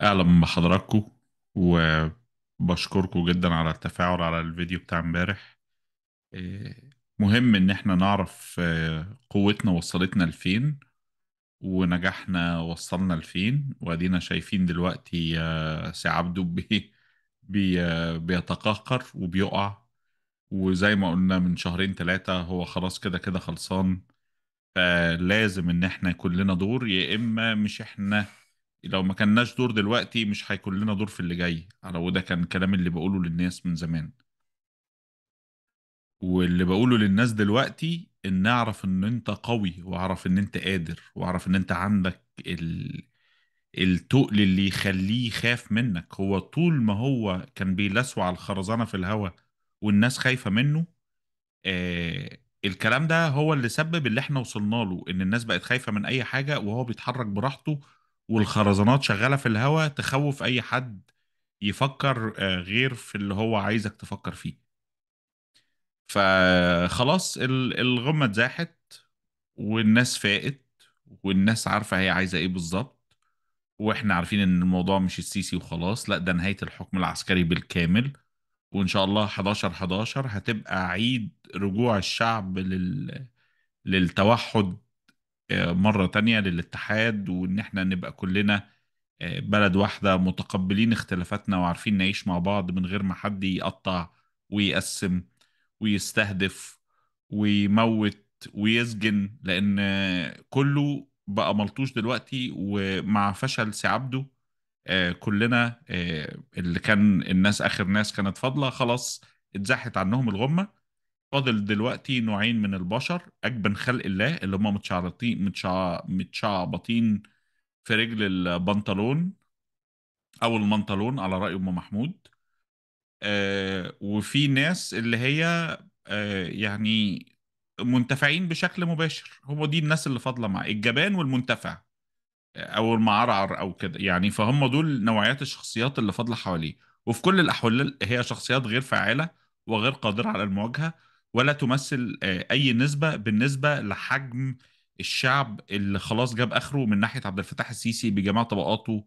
اهلا بحضراتكم وبشكركم جدا على التفاعل على الفيديو بتاع امبارح آه، مهم ان احنا نعرف آه، قوتنا وصلتنا لفين ونجاحنا وصلنا لفين وادينا شايفين دلوقتي آه، عبدو بي بي بيتقهقر وبيقع وزي ما قلنا من شهرين ثلاثة هو خلاص كده كده خلصان فلازم ان احنا كلنا دور يا اما مش احنا لو ما كناش دور دلوقتي مش هيكون لنا دور في اللي جاي على وده كان كلام اللي بقوله للناس من زمان واللي بقوله للناس دلوقتي ان اعرف ان انت قوي واعرف ان انت قادر واعرف ان انت عندك ال... التقل اللي يخليه يخاف منك هو طول ما هو كان بيلسوع على الخرزانه في الهوا والناس خايفه منه آه الكلام ده هو اللي سبب اللي احنا وصلنا له ان الناس بقت خايفه من اي حاجه وهو بيتحرك براحته والخرزانات شغاله في الهواء تخوف اي حد يفكر آه، غير في اللي هو عايزك تفكر فيه فخلاص الغمه اتزاحت والناس فاقت والناس عارفه هي عايزه ايه بالظبط واحنا عارفين ان الموضوع مش السيسي وخلاص لا ده نهايه الحكم العسكري بالكامل وان شاء الله 11 11 هتبقى عيد رجوع الشعب لل... للتوحد مرة تانية للاتحاد وإن إحنا نبقى كلنا آه، بلد واحدة متقبلين اختلافاتنا وعارفين نعيش مع بعض من غير ما حد يقطع ويقسم ويستهدف ويموت ويسجن لأن كله بقى ملطوش دلوقتي ومع فشل سعبده آه، كلنا آه، اللي كان الناس آخر ناس كانت فاضلة خلاص اتزاحت عنهم الغمة فاضل دلوقتي نوعين من البشر اجبن خلق الله اللي هم متشعبطين متشع... متشعبطين في رجل البنطلون او المنطلون على راي ام محمود آه وفي ناس اللي هي آه يعني منتفعين بشكل مباشر هم دي الناس اللي فاضله مع الجبان والمنتفع آه، او المعرعر او كده يعني فهم دول نوعيات الشخصيات اللي فاضله حواليه وفي كل الاحوال هي شخصيات غير فعاله وغير قادره على المواجهه ولا تمثل آه، اي نسبه بالنسبه لحجم الشعب اللي خلاص جاب اخره من ناحيه عبد الفتاح السيسي بجميع طبقاته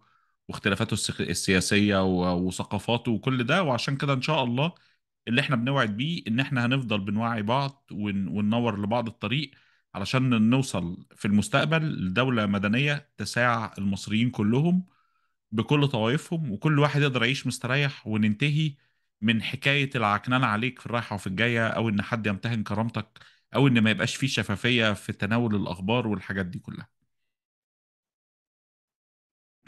واختلافاته السياسيه وثقافاته وكل ده وعشان كده ان شاء الله اللي احنا بنوعد بيه ان احنا هنفضل بنوعي بعض وننور لبعض الطريق علشان نوصل في المستقبل لدولة مدنية تساع المصريين كلهم بكل طوائفهم وكل واحد يقدر يعيش مستريح وننتهي من حكايه العكنان عليك في الرايحه وفي الجايه او ان حد يمتهن كرامتك او ان ما يبقاش فيه شفافيه في تناول الاخبار والحاجات دي كلها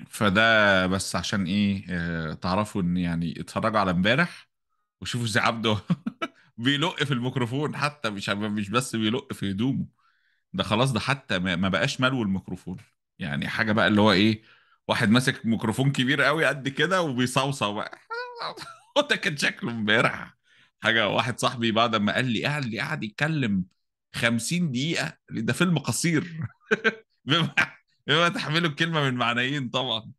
فده بس عشان ايه آه، تعرفوا ان يعني اتفرجوا على امبارح وشوفوا زي عبده بيلق في الميكروفون حتى مش مش بس بيلق في هدومه ده خلاص ده حتى ما بقاش ملو الميكروفون يعني حاجه بقى اللي هو ايه واحد ماسك ميكروفون كبير قوي قد كده وبيصوصو بقى هو ده كان شكله امبارح حاجه واحد صاحبي بعد ما قال لي قال لي قعد يتكلم 50 دقيقه ده فيلم قصير بما بما تحمله الكلمه من معنيين طبعا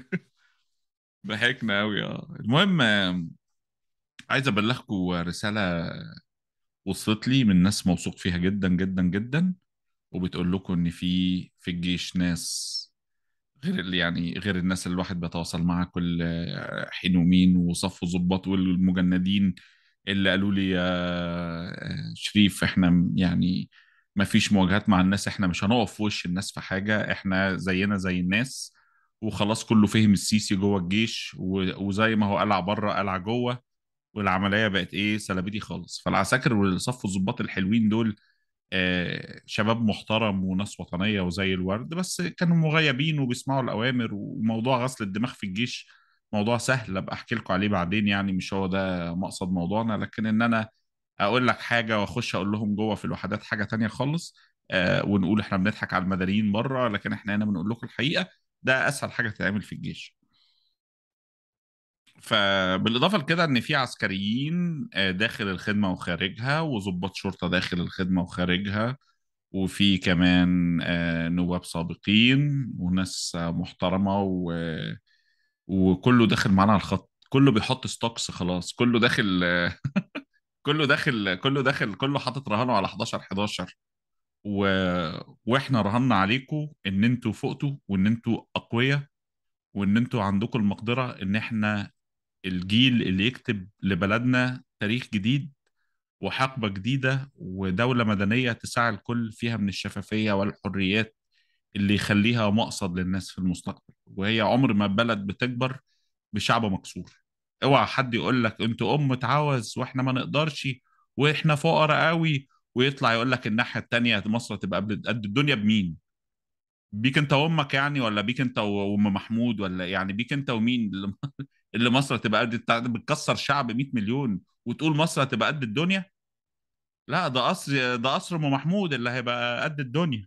ضحكنا قوي اه المهم عايز ابلغكم رساله وصلت لي من ناس موثوق فيها جدا جدا جدا وبتقول لكم ان في في الجيش ناس غير اللي يعني غير الناس اللي الواحد بيتواصل معها كل حين ومين وصف وظباط والمجندين اللي قالوا لي يا شريف احنا يعني ما فيش مواجهات مع الناس احنا مش هنقف في وش الناس في حاجه احنا زينا زي الناس وخلاص كله فهم السيسي جوه الجيش وزي ما هو قلع بره قلع جوه والعمليه بقت ايه سلبتي خالص فالعساكر والصف الظباط الحلوين دول آه، شباب محترم وناس وطنيه وزي الورد بس كانوا مغيبين وبيسمعوا الاوامر وموضوع غسل الدماغ في الجيش موضوع سهل ابقى احكي لكم عليه بعدين يعني مش هو ده مقصد موضوعنا لكن ان انا اقول لك حاجه واخش اقول لهم جوه في الوحدات حاجه تانية خالص آه، ونقول احنا بنضحك على المدنيين بره لكن احنا هنا بنقول لكم الحقيقه ده اسهل حاجه تتعمل في الجيش فبالاضافه لكده ان في عسكريين آه، داخل الخدمه وخارجها وظباط شرطه داخل الخدمه وخارجها وفي كمان آه، نواب سابقين وناس محترمه و... وكله داخل معانا على الخط كله بيحط ستوكس خلاص كله داخل آه، كله داخل كله داخل كله حاطط رهانه على 11 11 و... واحنا رهنا عليكم ان انتوا فقتوا وان انتوا اقوياء وان انتوا عندكم المقدره ان احنا الجيل اللي يكتب لبلدنا تاريخ جديد وحقبة جديدة ودولة مدنية تسعى الكل فيها من الشفافية والحريات اللي يخليها مقصد للناس في المستقبل وهي عمر ما بلد بتكبر بشعب مكسور اوعى حد يقول لك انت ام تعوز واحنا ما نقدرش واحنا فقراء قوي ويطلع يقول لك الناحيه الثانيه مصر تبقى قد الدنيا بمين بيك انت وامك يعني ولا بيك انت وام محمود ولا يعني بيك انت ومين اللي مصر هتبقى قد بتكسر شعب 100 مليون وتقول مصر هتبقى قد الدنيا لا ده قصر ده قصر ام محمود اللي هيبقى قد الدنيا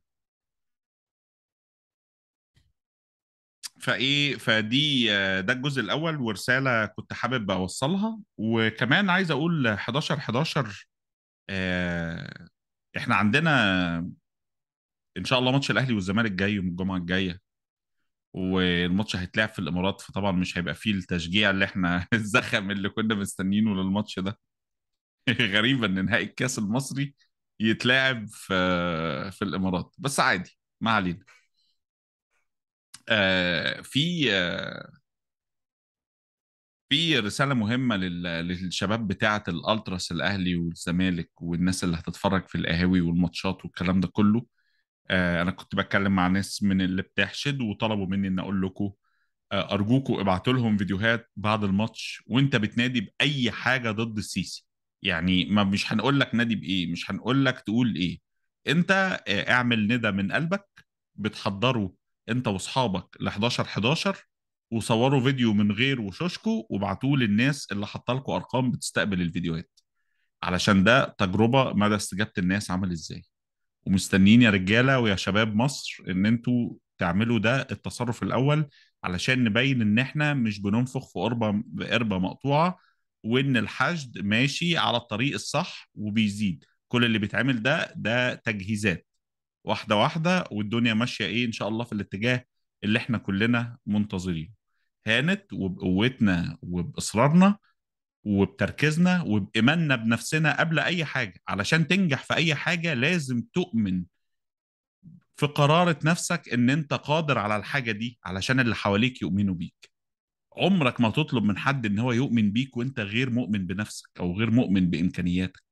فايه فدي ده الجزء الاول ورساله كنت حابب اوصلها وكمان عايز اقول 11 11 آه، احنا عندنا ان شاء الله ماتش الاهلي والزمالك جاي يوم الجمعه الجايه والماتش هيتلعب في الامارات فطبعا مش هيبقى فيه التشجيع اللي احنا الزخم اللي كنا مستنيينه للماتش ده غريبه ان نهائي الكاس المصري يتلعب في في الامارات بس عادي ما علينا آه، في آه، في رساله مهمه للشباب بتاعه الالتراس الاهلي والزمالك والناس اللي هتتفرج في القهاوي والماتشات والكلام ده كله آه، انا كنت بتكلم مع ناس من اللي بتحشد وطلبوا مني ان اقول لكم آه، ارجوكوا ابعتوا لهم فيديوهات بعد الماتش وانت بتنادي باي حاجه ضد السيسي يعني ما مش هنقول لك نادي بايه مش هنقول لك تقول ايه انت آه، اعمل ندى من قلبك بتحضره انت واصحابك ل 11 11 وصوروا فيديو من غير وشوشكو وبعتوه للناس اللي حاطه لكم ارقام بتستقبل الفيديوهات علشان ده تجربه مدى استجابه الناس عمل ازاي ومستنيين يا رجاله ويا شباب مصر ان انتوا تعملوا ده التصرف الاول علشان نبين ان احنا مش بننفخ في قربه بقربه مقطوعه وان الحشد ماشي على الطريق الصح وبيزيد كل اللي بيتعمل ده ده تجهيزات واحده واحده والدنيا ماشيه ايه ان شاء الله في الاتجاه اللي احنا كلنا منتظرينه هانت وبقوتنا وباصرارنا وبتركيزنا وبإيماننا بنفسنا قبل أي حاجة علشان تنجح في أي حاجة لازم تؤمن في قرارة نفسك إن أنت قادر على الحاجة دي علشان اللي حواليك يؤمنوا بيك عمرك ما تطلب من حد إن هو يؤمن بيك وأنت غير مؤمن بنفسك أو غير مؤمن بإمكانياتك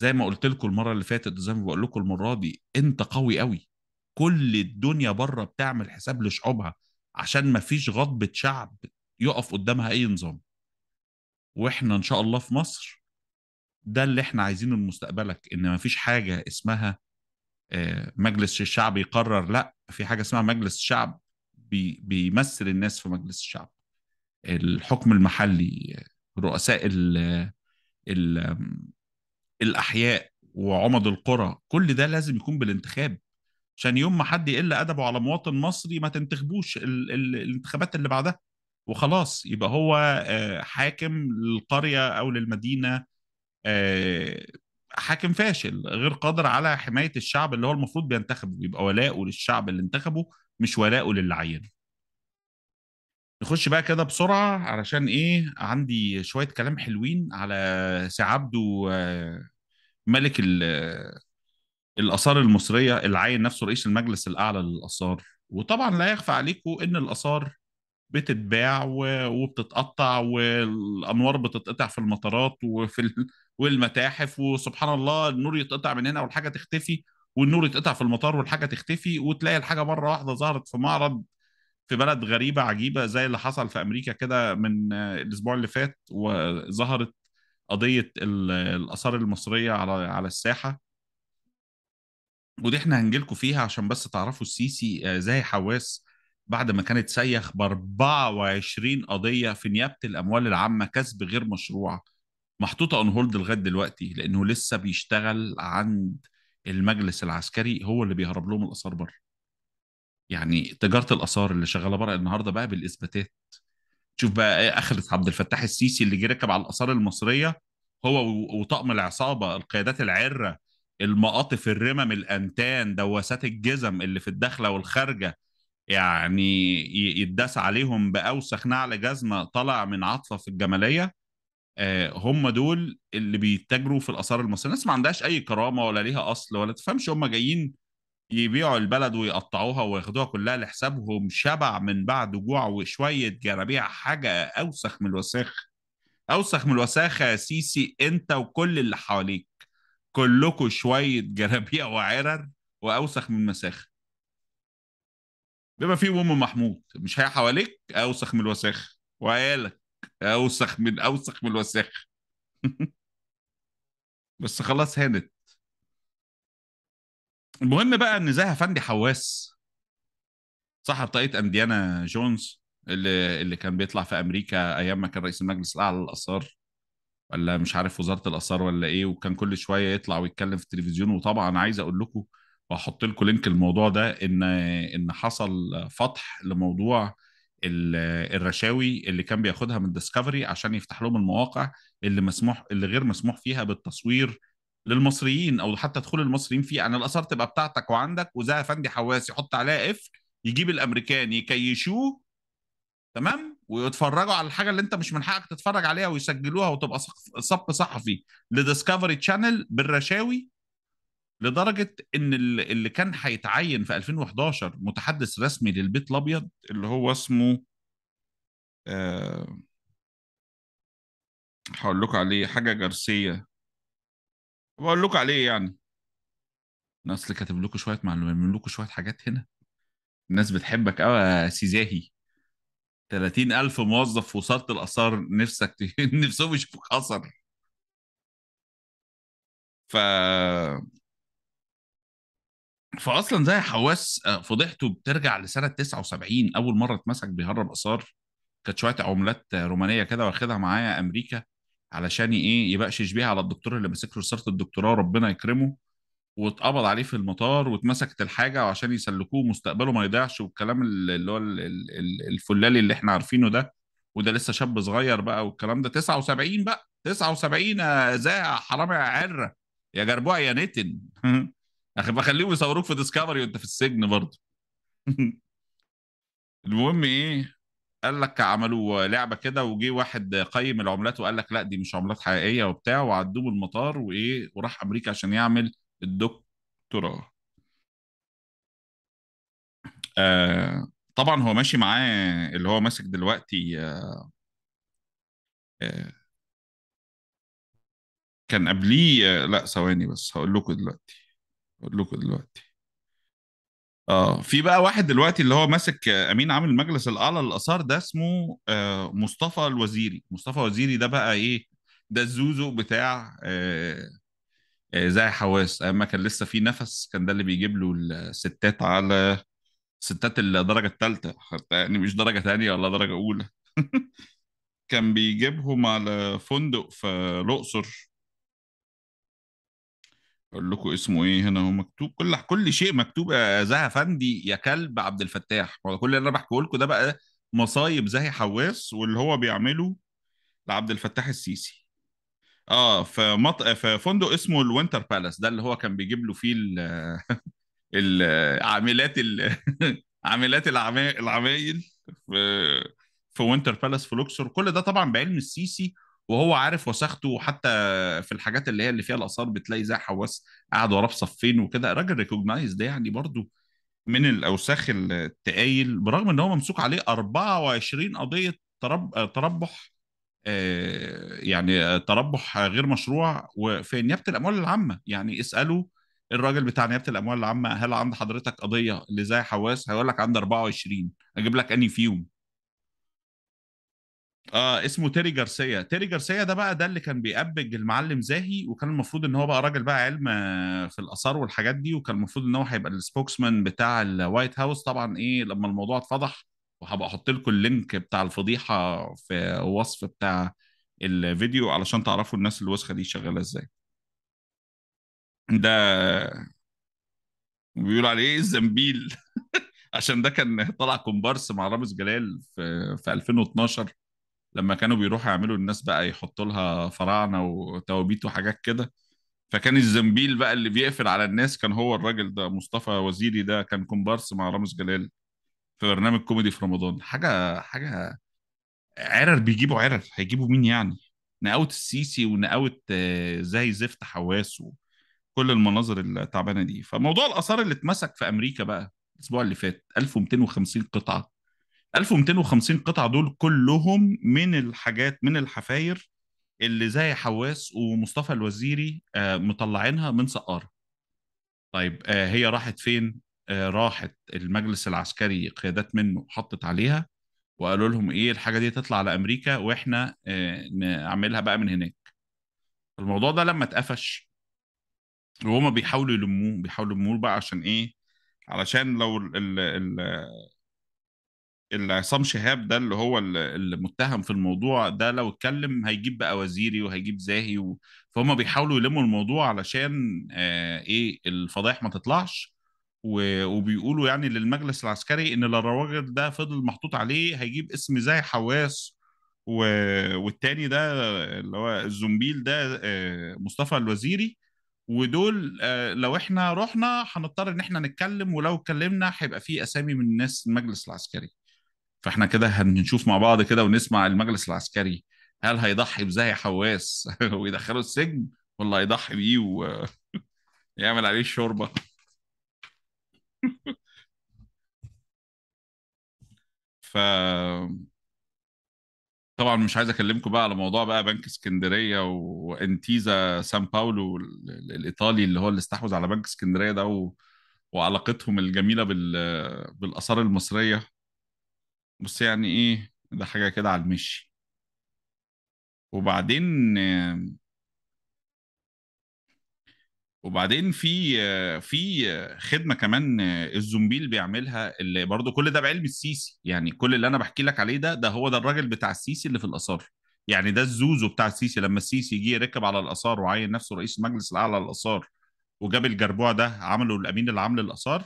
زي ما قلت لكم المرة اللي فاتت وزي ما بقول لكم المرة دي أنت قوي قوي كل الدنيا بره بتعمل حساب لشعوبها عشان ما فيش غضبة شعب يقف قدامها أي نظام واحنا ان شاء الله في مصر ده اللي احنا عايزينه لمستقبلك ان ما فيش حاجه اسمها آه، مجلس الشعب يقرر لا في حاجه اسمها مجلس الشعب بيمثل الناس في مجلس الشعب الحكم المحلي رؤساء الـ الـ الاحياء وعمد القرى كل ده لازم يكون بالانتخاب عشان يوم ما حد يقل ادبه على مواطن مصري ما تنتخبوش الانتخابات اللي بعدها وخلاص يبقى هو آه، حاكم للقريه او للمدينه آه، حاكم فاشل غير قادر على حمايه الشعب اللي هو المفروض بينتخبه يبقى ولاؤه للشعب اللي انتخبه مش ولاؤه للي عينه نخش بقى كده بسرعه علشان ايه عندي شويه كلام حلوين على عبده آه، ملك الاثار المصريه اللي عين نفسه رئيس المجلس الاعلى للاثار وطبعا لا يخفى عليكم ان الاثار بتتباع وبتتقطع والانوار بتتقطع في المطارات وفي والمتاحف وسبحان الله النور يتقطع من هنا والحاجه تختفي والنور يتقطع في المطار والحاجه تختفي وتلاقي الحاجه مره واحده ظهرت في معرض في بلد غريبه عجيبه زي اللي حصل في امريكا كده من الاسبوع اللي فات وظهرت قضيه الاثار المصريه على على الساحه ودي احنا هنجيلكوا فيها عشان بس تعرفوا السيسي آه، زي حواس بعد ما كانت سيخ ب 24 قضيه في نيابه الاموال العامه كسب غير مشروع محطوطه اون هولد لغايه دلوقتي لانه لسه بيشتغل عند المجلس العسكري هو اللي بيهرب لهم الاثار بره. يعني تجاره الاثار اللي شغاله بره النهارده بقى بالاثباتات. شوف بقى ايه اخرة عبد الفتاح السيسي اللي جه ركب على الاثار المصريه هو وطقم العصابه القيادات العره المقاطف الرمم الانتان دواسات الجزم اللي في الداخله والخارجه يعني يتداس عليهم باوسخ نعل جزمه طالع من عاطفه في الجماليه آه، هم دول اللي بيتاجروا في الاثار المصريه الناس ما عندهاش اي كرامه ولا ليها اصل ولا تفهمش هم جايين يبيعوا البلد ويقطعوها وياخدوها كلها لحسابهم شبع من بعد جوع وشويه جرابيع حاجه اوسخ من الوساخ اوسخ من الوساخه يا سيسي انت وكل اللي حواليك كلكم شويه جرابيع وعرر واوسخ من مساخه بما فيه ام محمود مش هي حواليك اوسخ من الوساخ وعيالك اوسخ من اوسخ من الوساخ بس خلاص هانت المهم بقى ان زها فندي حواس صاحب طاقية انديانا جونز اللي اللي كان بيطلع في امريكا ايام ما كان رئيس المجلس الاعلى للاثار ولا مش عارف وزاره الاثار ولا ايه وكان كل شويه يطلع ويتكلم في التلفزيون وطبعا عايز اقول لكم وهحط لكم لينك الموضوع ده ان ان حصل فتح لموضوع الرشاوي اللي كان بياخدها من ديسكفري عشان يفتح لهم المواقع اللي مسموح اللي غير مسموح فيها بالتصوير للمصريين او حتى دخول المصريين فيه يعني الاثار تبقى بتاعتك وعندك وزي افندي حواس يحط عليها قفل يجيب الامريكان يكيشوه تمام ويتفرجوا على الحاجه اللي انت مش من حقك تتفرج عليها ويسجلوها وتبقى صف صحفي لديسكفري تشانل بالرشاوي لدرجه ان اللي كان هيتعين في 2011 متحدث رسمي للبيت الابيض اللي هو اسمه أه هقول لكم عليه حاجه جارسيا بقول لكم عليه يعني الناس اللي كاتب لكم شويه معلومات من لكم شويه حاجات هنا الناس بتحبك قوي يا سيزاهي 30000 موظف وصلت الاثار نفسك نفسهم يشوفوك اثر ف فاصلا زي حواس آه، فضيحته بترجع لسنه 79 اول مره اتمسك بيهرب اثار كانت شويه عملات رومانيه كده واخدها معايا امريكا علشان ايه يبقشش بيها على الدكتور اللي ماسك له رساله الدكتوراه ربنا يكرمه واتقبض عليه في المطار واتمسكت الحاجه وعشان يسلكوه مستقبله ما يضيعش والكلام اللي هو الفلالي اللي احنا عارفينه ده وده لسه شاب صغير بقى والكلام ده 79 بقى 79 ازاي يا حرامي يا عره يا جربوع يا نتن اخي بخليهم يصوروك في ديسكفري وانت في السجن برضه المهم ايه قال لك عملوا لعبه كده وجي واحد قيم العملات وقال لك لا دي مش عملات حقيقيه وبتاع وعدوه المطار وايه وراح امريكا عشان يعمل الدكتوراه آه طبعا هو ماشي معاه اللي هو ماسك دلوقتي آه آه كان قبليه آه، لا ثواني بس هقول لكم دلوقتي اقول لكم دلوقتي اه في بقى واحد دلوقتي اللي هو ماسك آه، امين عام المجلس الاعلى للاثار ده اسمه آه مصطفى الوزيري مصطفى الوزيري ده بقى ايه ده الزوزو بتاع آه آه زي حواس اما كان لسه في نفس كان ده اللي بيجيب له الستات على ستات الدرجه الثالثه يعني مش درجه ثانيه ولا درجه اولى كان بيجيبهم على فندق في الاقصر اقول لكم اسمه ايه هنا هو مكتوب كل كل شيء مكتوب يا زها فندي يا كلب عبد الفتاح هو كل اللي انا بحكيه لكم ده بقى مصايب زاهي حواس واللي هو بيعمله لعبد الفتاح السيسي اه في مط... في فندق اسمه الوينتر بالاس ده اللي هو كان بيجيب له فيه ال العاملات ال... عاملات العمايل في في وينتر بالاس في لوكسور كل ده طبعا بعلم السيسي وهو عارف وساخته حتى في الحاجات اللي هي اللي فيها الاثار بتلاقي زي حواس قاعد وراه بصفين وكده راجل ريكوجنايز ده يعني برضو من الاوساخ التقايل برغم ان هو ممسوك عليه 24 قضيه ترب... تربح آه، يعني تربح غير مشروع وفي نيابه الاموال العامه يعني اساله الراجل بتاع نيابه الاموال العامه هل عند حضرتك قضيه لزي حواس هيقول لك عند 24 اجيب لك اني فيهم اه اسمه تيري جارسيا تيري جارسيا ده بقى ده اللي كان بيأبج المعلم زاهي وكان المفروض ان هو بقى راجل بقى علم آه، في الاثار والحاجات دي وكان المفروض ان هو هيبقى السبوكسمان بتاع الوايت هاوس طبعا ايه لما الموضوع اتفضح وهبقى احط لكم اللينك بتاع الفضيحه في وصف بتاع الفيديو علشان تعرفوا الناس الوسخه دي شغاله ازاي ده بيقول عليه إيه، الزنبيل عشان ده كان طلع كومبارس مع رامز جلال في في 2012 لما كانوا بيروحوا يعملوا الناس بقى يحطوا لها فراعنه وتوابيت وحاجات كده فكان الزنبيل بقى اللي بيقفل على الناس كان هو الراجل ده مصطفى وزيري ده كان كومبارس مع رامز جلال في برنامج كوميدي في رمضان حاجه حاجه عرر بيجيبوا عرر هيجيبوا مين يعني نقاوت السيسي ونقاوت آه، زي زفت حواس وكل المناظر التعبانه دي فموضوع الاثار اللي اتمسك في امريكا بقى الاسبوع اللي فات 1250 قطعه 1250 قطعه دول كلهم من الحاجات من الحفاير اللي زي حواس ومصطفى الوزيري آه، مطلعينها من سقاره طيب آه، هي راحت فين آه، راحت المجلس العسكري قيادات منه حطت عليها وقالوا لهم ايه الحاجه دي تطلع على امريكا واحنا نعملها بقى من هناك الموضوع ده لما اتقفش وهما بيحاولوا يلموه بيحاولوا يلموه بقى عشان ايه علشان لو الـ الـ الـ عصام شهاب ده اللي هو المتهم في الموضوع ده لو اتكلم هيجيب بقى وزيري وهيجيب زاهي و... فهم بيحاولوا يلموا الموضوع علشان آه ايه الفضائح ما تطلعش و... وبيقولوا يعني للمجلس العسكري ان لو الراجل ده فضل محطوط عليه هيجيب اسم زي حواس و... والتاني ده اللي هو الزومبيل ده آه مصطفى الوزيري ودول آه، لو احنا رحنا هنضطر ان احنا نتكلم ولو اتكلمنا هيبقى في اسامي من الناس المجلس العسكري فاحنا كده هنشوف مع بعض كده ونسمع المجلس العسكري هل هيضحي بزاهي حواس ويدخله السجن ولا هيضحي بيه ويعمل عليه الشوربه ف طبعا مش عايز اكلمكم بقى على موضوع بقى بنك اسكندريه وانتيزا سان باولو الايطالي اللي هو اللي استحوذ على بنك اسكندريه ده و... وعلاقتهم الجميله بال... بالاثار المصريه بس يعني ايه ده حاجة كده على المشي وبعدين وبعدين في في خدمه كمان الزومبيل بيعملها اللي برضو كل ده بعلم السيسي يعني كل اللي انا بحكي لك عليه ده ده هو ده الراجل بتاع السيسي اللي في الاثار يعني ده الزوزو بتاع السيسي لما السيسي جه ركب على الاثار وعين نفسه رئيس المجلس الاعلى للاثار وجاب الجربوع ده عمله الامين العام للاثار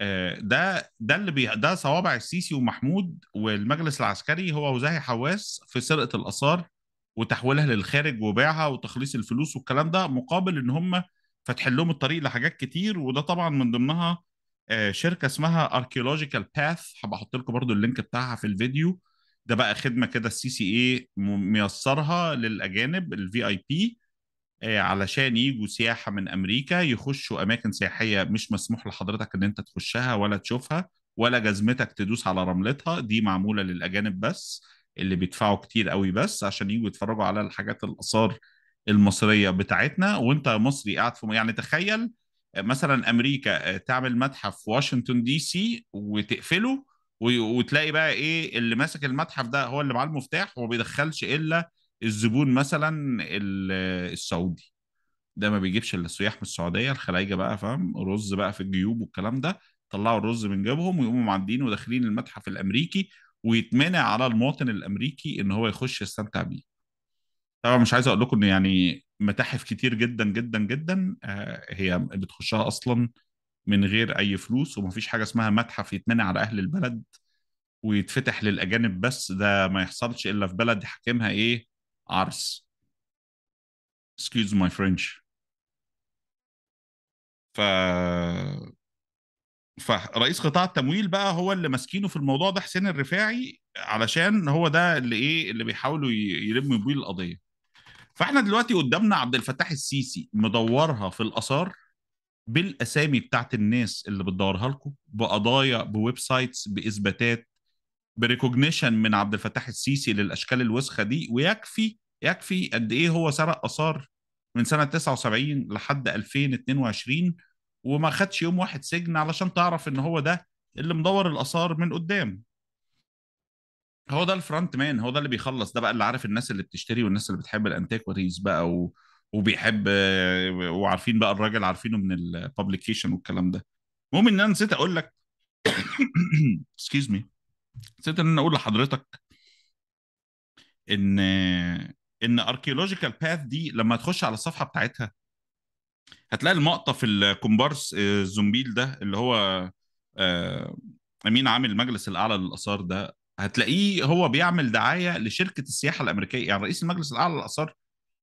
آه، ده ده اللي بي ده صوابع السيسي ومحمود والمجلس العسكري هو وزاهي حواس في سرقه الاثار وتحويلها للخارج وبيعها وتخليص الفلوس والكلام ده مقابل ان هم فتح لهم الطريق لحاجات كتير وده طبعا من ضمنها آه، شركه اسمها اركيولوجيكال باث هبقى احط لكم برده اللينك بتاعها في الفيديو ده بقى خدمه كده السي سي اي ميسرها للاجانب الفي اي بي آه، علشان يجوا سياحه من امريكا يخشوا اماكن سياحيه مش مسموح لحضرتك ان انت تخشها ولا تشوفها ولا جزمتك تدوس على رملتها دي معموله للاجانب بس اللي بيدفعوا كتير قوي بس عشان يجوا يتفرجوا على الحاجات الاثار المصريه بتاعتنا وانت مصري قاعد في يعني تخيل آه، مثلا امريكا آه، تعمل متحف في واشنطن دي سي وتقفله وتلاقي بقى ايه اللي ماسك المتحف ده هو اللي معاه المفتاح وما بيدخلش الا الزبون مثلا السعودي ده ما بيجيبش الا السياح من السعوديه الخلايجه بقى فاهم رز بقى في الجيوب والكلام ده طلعوا الرز من جيبهم ويقوموا معديين وداخلين المتحف الامريكي ويتمنع على المواطن الامريكي ان هو يخش يستمتع بيه طبعا مش عايز اقول لكم ان يعني متاحف كتير جدا جدا جدا آه، هي بتخشها اصلا من غير اي فلوس ومفيش حاجه اسمها متحف يتمنع على اهل البلد ويتفتح للاجانب بس ده ما يحصلش الا في بلد حاكمها ايه عرس excuse my French ف فرئيس قطاع التمويل بقى هو اللي ماسكينه في الموضوع ده حسين الرفاعي علشان هو ده اللي ايه اللي بيحاولوا يلموا بيه القضيه فاحنا دلوقتي قدامنا عبد الفتاح السيسي مدورها في الاثار بالاسامي بتاعت الناس اللي بتدورها لكم بقضايا بويب سايتس باثباتات بريكوجنيشن من عبد الفتاح السيسي للاشكال الوسخه دي ويكفي يكفي قد ايه هو سرق اثار من سنه 79 لحد 2022 وما خدش يوم واحد سجن علشان تعرف ان هو ده اللي مدور الاثار من قدام هو ده الفرونت مان هو ده اللي بيخلص ده بقى اللي عارف الناس اللي بتشتري والناس اللي بتحب الانتيكوريز بقى و... وبيحب وعارفين بقى الراجل عارفينه من الببليكيشن والكلام ده المهم ان انا نسيت اقول لك اكسكيوز مي نسيت ان انا اقول لحضرتك ان ان اركيولوجيكال باث دي لما تخش على الصفحه بتاعتها هتلاقي المقطع في الكومبارس آه، الزومبيل ده اللي هو آه، امين عامل المجلس الاعلى للاثار ده هتلاقيه هو بيعمل دعايه لشركه السياحه الامريكيه يعني رئيس المجلس الاعلى للاثار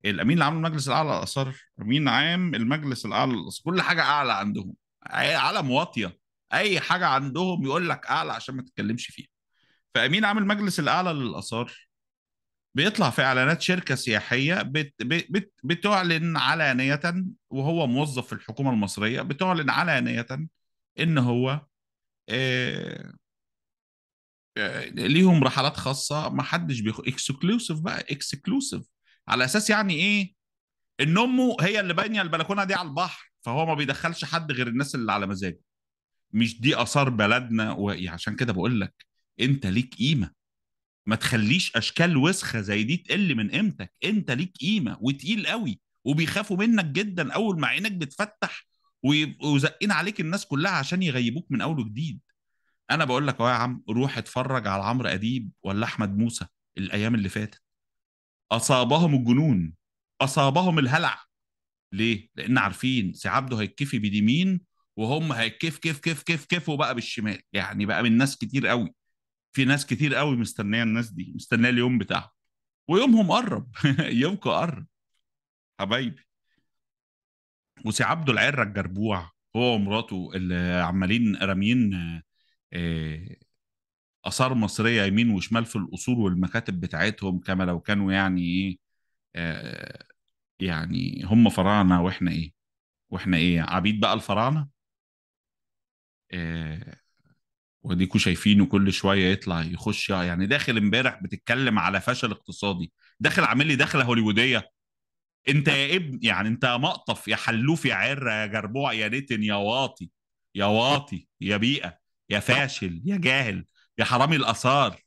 الامين اللي عامل المجلس الاعلى للاثار امين عام المجلس الاعلى للاثار كل حاجه اعلى عندهم علم واطيه اي حاجه عندهم يقول لك اعلى عشان ما تتكلمش فيها فامين عام المجلس الاعلى للاثار بيطلع في اعلانات شركه سياحيه بت بت بت بتعلن علانيه وهو موظف في الحكومه المصريه بتعلن علانيه ان هو إيه ليهم رحلات خاصه ما حدش اكسكلوسيف بقى اكسكلوسيف على اساس يعني ايه ان امه هي اللي بانيه البلكونه دي على البحر فهو ما بيدخلش حد غير الناس اللي على مزاجه مش دي اثار بلدنا وعشان كده بقول لك انت ليك قيمه ما تخليش اشكال وسخه زي دي تقل من قيمتك انت ليك قيمه وتقيل قوي وبيخافوا منك جدا اول ما عينك بتفتح ويبقوا عليك الناس كلها عشان يغيبوك من اول وجديد انا بقول لك اه يا عم روح اتفرج على عمرو اديب ولا احمد موسى الايام اللي فاتت اصابهم الجنون اصابهم الهلع ليه لان عارفين عبده هيتكفي بيد مين وهم هيتكف كيف كيف كيف كيفوا بقى بالشمال يعني بقى من ناس كتير قوي في ناس كتير قوي مستنيه الناس دي مستنيه اليوم بتاعهم ويومهم قرب يومكم قرب حبايبي وسي عبده العره الجربوع هو ومراته اللي عمالين راميين آه، اثار مصريه يمين وشمال في القصور والمكاتب بتاعتهم كما لو كانوا يعني ايه آه، يعني هم فراعنه واحنا ايه واحنا ايه عبيد بقى الفراعنه آه، واديكوا شايفينه كل شويه يطلع يخش يعني داخل امبارح بتتكلم على فشل اقتصادي داخل عامل لي دخله هوليووديه انت يا ابن يعني انت يا مقطف يا حلوف يا عره يا جربوع يا نتن يا واطي يا واطي يا بيئه يا فاشل يا جاهل يا حرامي الاثار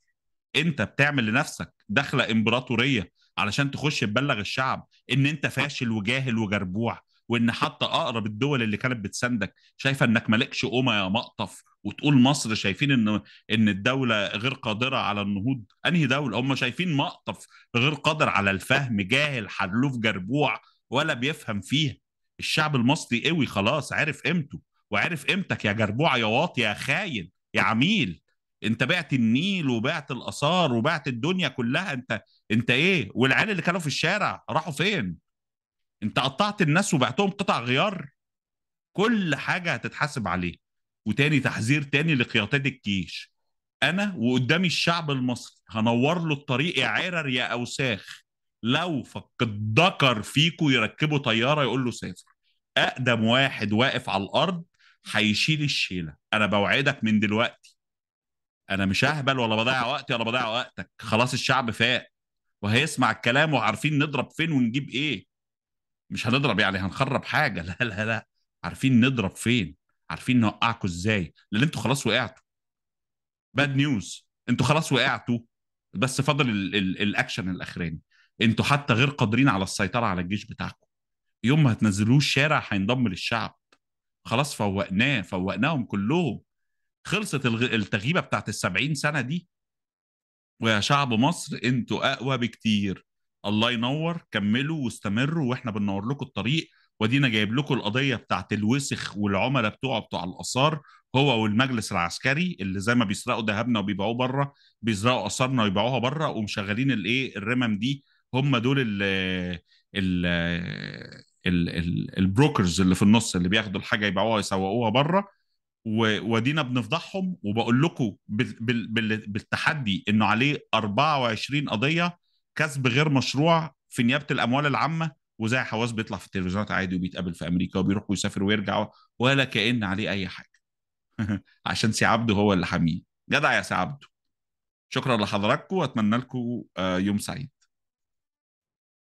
انت بتعمل لنفسك دخله امبراطوريه علشان تخش تبلغ الشعب ان انت فاشل وجاهل وجربوع وان حتى اقرب الدول اللي كانت بتساندك شايفه انك مالكش قومه يا مقطف وتقول مصر شايفين ان ان الدوله غير قادره على النهوض انهي دوله هم شايفين مقطف غير قادر على الفهم جاهل حلوف جربوع ولا بيفهم فيها الشعب المصري قوي خلاص عرف قيمته وعرف قيمتك يا جربوع يا واطي يا خاين يا عميل انت بعت النيل وبعت الاثار وبعت الدنيا كلها انت انت ايه والعيال اللي كانوا في الشارع راحوا فين انت قطعت الناس وبعتهم قطع غيار كل حاجه هتتحاسب عليه وتاني تحذير تاني لقيادات الجيش انا وقدامي الشعب المصري هنور له الطريق يا عرر يا اوساخ لو الدكر فيكو يركبوا طياره يقول له سافر اقدم واحد واقف على الارض هيشيل الشيله انا بوعدك من دلوقتي انا مش اهبل ولا بضيع وقتي ولا بضيع وقتك خلاص الشعب فاق وهيسمع الكلام وعارفين نضرب فين ونجيب ايه مش هنضرب يعني هنخرب حاجه لا لا لا عارفين نضرب فين عارفين نوقعكم ازاي لان انتوا خلاص وقعتوا باد نيوز انتوا خلاص وقعتوا بس فضل الاكشن الاخراني انتوا حتى غير قادرين على السيطره على الجيش بتاعكم يوم ما هتنزلوه الشارع هينضم للشعب خلاص فوقناه فوقناهم كلهم خلصت التغيبه بتاعت السبعين سنه دي ويا شعب مصر انتوا اقوى بكتير الله ينور كملوا واستمروا واحنا بننور لكم الطريق ودينا جايب لكم القضيه بتاعت الوسخ والعملاء بتوعه بتوع الاثار هو والمجلس العسكري اللي زي ما بيسرقوا ذهبنا وبيبيعوه بره بيسرقوا اثارنا ويبيعوها بره ومشغلين الايه الرمم دي هم دول ال ال ال البروكرز اللي في النص اللي بياخدوا الحاجه يبيعوها ويسوقوها بره ودينا بنفضحهم وبقول لكم بالتحدي انه عليه 24 قضيه كسب غير مشروع في نيابه الاموال العامه وزي حواس بيطلع في التلفزيونات عادي وبيتقابل في امريكا وبيروح ويسافر ويرجع ولا كان عليه اي حاجه عشان سي عبده هو اللي حاميه جدع يا سي عبده شكرا لحضراتكم واتمنى لكم آه، يوم سعيد